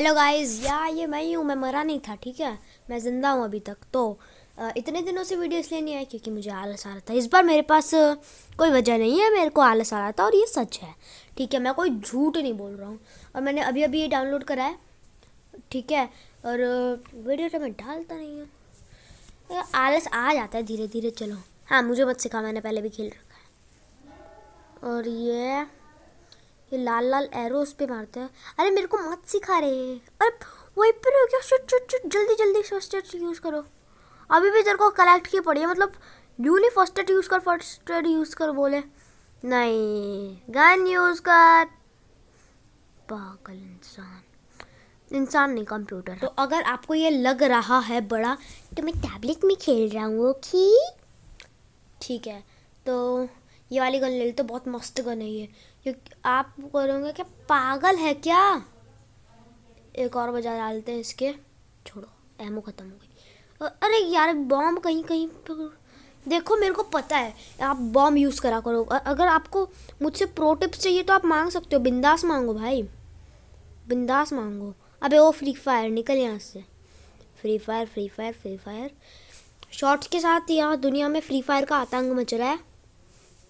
hello guys या ये मैं ही हूँ मैं मरा नहीं था ठीक है मैं ज़िंदा हूँ अभी तक तो इतने दिनों से वीडियो इसलिए नहीं आई क्योंकि मुझे आलस आ रहा था इस बार मेरे पास कोई वजह नहीं है मेरे को आलस आ रहा था और ये सच है ठीक है मैं कोई झूठ नहीं बोल रहा हूँ और मैंने अभी अभी ये डाउनलोड करा है ठीक है और वीडियो तो मैं डालता नहीं हूँ आलस आ जाता है धीरे धीरे चलो हाँ मुझे मत सिखा मैंने पहले भी खेल रखा है और ये ये लाल लाल एरो उस पर मारते हैं अरे मेरे को मत सिखा रहे हैं अरे वही पर हो गया शट शट शट जल्दी जल्दी फर्स्ट एड यूज़ करो अभी भी तेरे को कलेक्ट की पड़ी है मतलब न्यूली फर्स्ट एड यूज़ कर फर्स्ट एड यूज़ कर बोले नहीं गन यूज़ कर पागल इंसान इंसान नहीं कंप्यूटर तो अगर आपको ये लग रहा है बड़ा तो मैं टैबलेट में खेल रहा हूँ कि ठीक है तो ये वाली गन ले लेते तो बहुत मस्त गन है ये क्योंकि आप करोगे क्या पागल है क्या एक और बजा डालते हैं इसके छोड़ो एमओ ख़त्म हो गई अरे यार बॉम्ब कहीं कहीं पर देखो मेरे को पता है आप बॉम्ब यूज़ करा करो अगर आपको मुझसे प्रो टिप्स चाहिए तो आप मांग सकते हो बिंदास मांगो भाई बिंदास मांगो अबे ओ फ्री फायर निकल यहाँ से free fire free fire free fire shorts के साथ यहाँ दुनिया में फ्री फायर का आतंक मच रहा है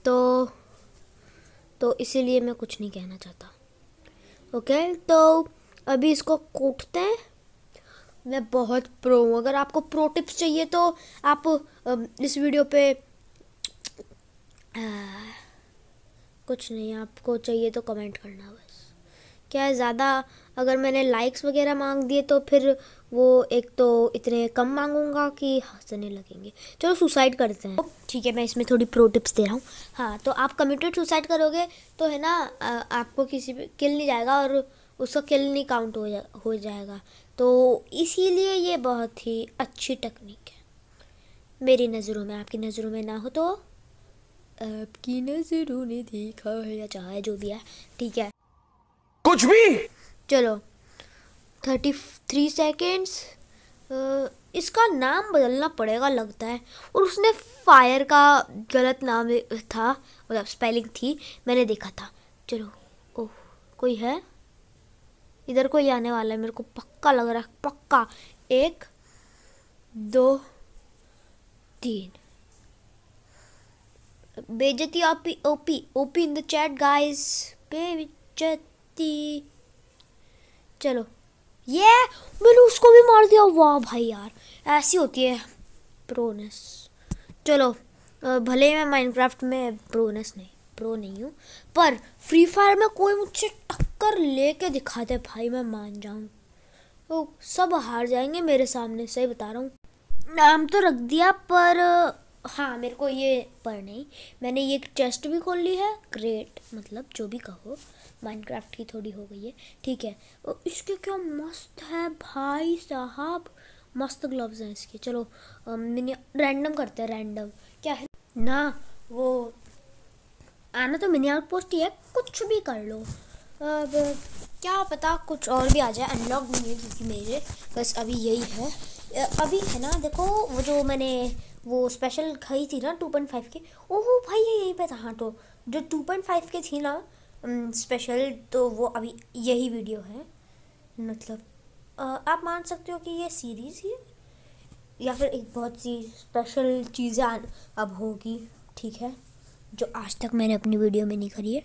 तो तो इसीलिए मैं कुछ नहीं कहना चाहता ओके तो अभी इसको कूटते हैं मैं बहुत प्रो हूँ अगर आपको प्रो टिप्स चाहिए तो आप इस वीडियो पे आ, कुछ नहीं आपको चाहिए तो कमेंट करना बस क्या ज़्यादा अगर मैंने लाइक्स वगैरह मांग दिए तो फिर वो एक तो इतने कम मांगूंगा कि हंसने लगेंगे चलो सुसाइड करते हैं ठीक है मैं इसमें थोड़ी प्रो टिप्स दे रहा हूँ हाँ तो आप कमिटेड सुसाइड करोगे तो है ना आपको किसी पे किल नहीं जाएगा और उसका किल नहीं काउंट हो जा हो जाएगा तो इसीलिए ये बहुत ही अच्छी टेक्निक है मेरी नज़रों में आपकी नज़रों में ना हो तो आपकी नज़रों ने देखा है या चाहे जो भी है ठीक है कुछ भी चलो थर्टी थ्री सेकेंड्स इसका नाम बदलना पड़ेगा लगता है और उसने फायर का गलत नाम था मतलब स्पेलिंग थी मैंने देखा था चलो ओह कोई है इधर कोई आने वाला है मेरे को पक्का लग रहा है पक्का एक दो तीन बेजती OP OP OP in the chat guys बेजत सकती चलो ये मैंने उसको भी मार दिया वाह भाई यार ऐसी होती है प्रोनेस चलो भले मैं माइनक्राफ्ट में प्रोनेस नहीं प्रो नहीं हूँ पर फ्री फायर में कोई मुझसे टक्कर लेके दिखा दे भाई मैं मान जाऊँ तो सब हार जाएंगे मेरे सामने सही बता रहा हूँ नाम तो रख दिया पर हाँ मेरे को ये पर नहीं मैंने ये चेस्ट भी खोल ली है ग्रेट मतलब जो भी कहो माइनक्राफ्ट की थोड़ी हो गई है ठीक है और इसके क्या मस्त है भाई साहब मस्त ग्लव्स हैं इसके चलो मैंने रैंडम करते हैं रैंडम क्या है ना वो आना तो मिनी आउट पोस्ट ही है कुछ भी कर लो अब क्या पता कुछ और भी आ जाए अनलॉक नहीं है क्योंकि मेरे बस अभी यही है अभी है ना देखो वो जो मैंने वो स्पेशल खाई थी ना टू पॉइंट फाइव के ओह भाई ये यही पे था हाँ तो जो टू पॉइंट फाइव की थी ना स्पेशल तो वो अभी यही वीडियो है मतलब आप मान सकते हो कि ये सीरीज़ ही या फिर एक बहुत सी स्पेशल चीज़ें अब होगी ठीक है जो आज तक मैंने अपनी वीडियो में नहीं करी है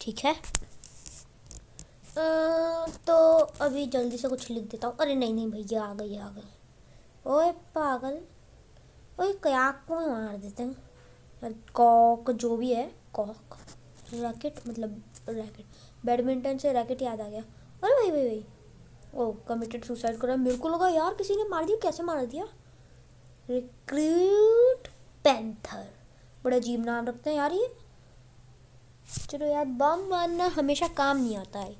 ठीक है आ, तो अभी जल्दी से कुछ लिख देता हूँ अरे नहीं नहीं भैया आ गई आ गई ओए पागल ओए कयाक को मार देते हैं कॉक जो भी है कॉक रैकेट मतलब रैकेट बैडमिंटन से रैकेट याद आ गया अरे भाई भाई भाई ओ कमिटेड सुसाइड करा मेरे को लगा यार किसी ने मार दिया कैसे मार दिया रिक्रूट पैंथर बड़ा अजीब नाम रखते हैं यार ये चलो यार बम मारना हमेशा काम नहीं आता है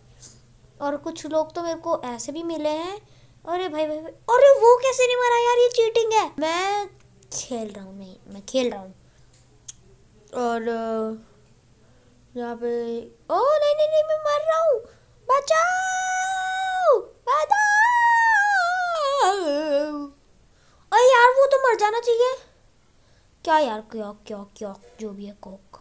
और कुछ लोग तो मेरे को ऐसे भी मिले हैं अरे भाई भाई, भाई अरे वो कैसे नहीं मारा यार ये चीटिंग है मैं खेल रहा हूँ नहीं मैं खेल रहा हूँ और यहाँ पे ओ नहीं नहीं नहीं मैं मर रहा हूँ बचाओ बचाओ अरे यार वो तो मर जाना चाहिए क्या यार क्योक क्योक क्योक जो भी है कॉक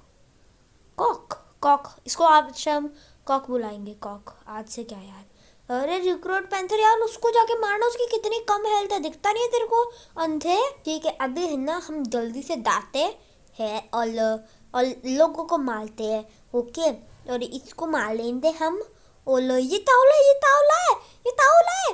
कॉक कॉक इसको आज हम कॉक बुलाएंगे कॉक आज से क्या यार अरे रिक्रूट पैंथर यार उसको जाके मारना उसकी कितनी कम हेल्थ है दिखता नहीं है तेरे को अंधे ठीक है अभी है ना हम जल्दी से दाते हैं और और लोगों को मारते हैं ओके और इसको मार लेंगे हम ओ लो ये तावला है ये तावला है ये तावला है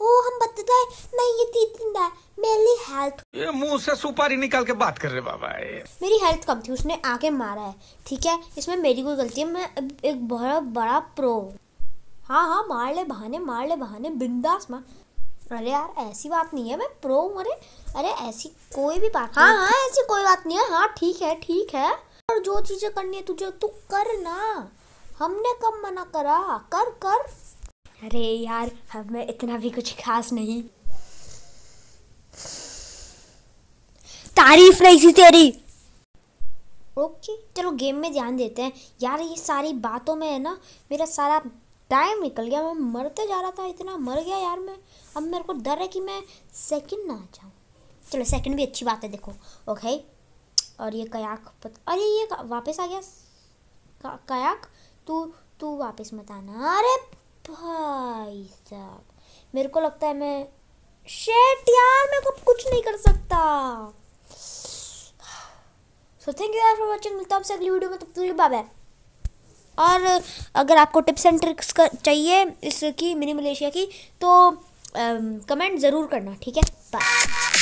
ओ हम बता है नहीं ये तीतिंदा मेरी हेल्थ ये मुंह से सुपारी निकाल के बात कर रहे बाबा ये मेरी हेल्थ कम थी उसने आके मारा है ठीक है इसमें मेरी कोई गलती है मैं एक बहुत बड़ा प्रो हाँ हाँ मार ले बहाने मार ले बहाने बिंदास मार अरे यार ऐसी बात नहीं है मैं प्रो हूँ अरे अरे ऐसी कोई भी बात हाँ हाँ ऐसी कोई बात नहीं है हाँ ठीक है ठीक है पर जो चीजें करनी है तुझे तू कर ना हमने कब मना करा कर कर अरे यार हमें इतना भी कुछ खास नहीं तारीफ नहीं थी तेरी ओके चलो गेम में ध्यान देते हैं यार ये सारी बातों में है ना मेरा सारा टाइम निकल गया मैं मरते जा रहा था इतना मर गया यार मैं अब मेरे को डर है कि मैं सेकंड ना आ जाऊँ चलो सेकंड भी अच्छी बात है देखो ओके और ये कयाक पत... अरे ये वापस आ गया का, कयाक तू तू वापस मत आना अरे भाई साहब मेरे को लगता है मैं शेट यार मैं कुछ नहीं कर सकता सो थैंक यू यार फॉर वॉचिंग मिलता हूँ आपसे अगली वीडियो में तब तक बाय बाय और अगर आपको टिप्स एंड ट्रिक्स का चाहिए इसकी मिनी मलेशिया की तो कमेंट ज़रूर करना ठीक है बाय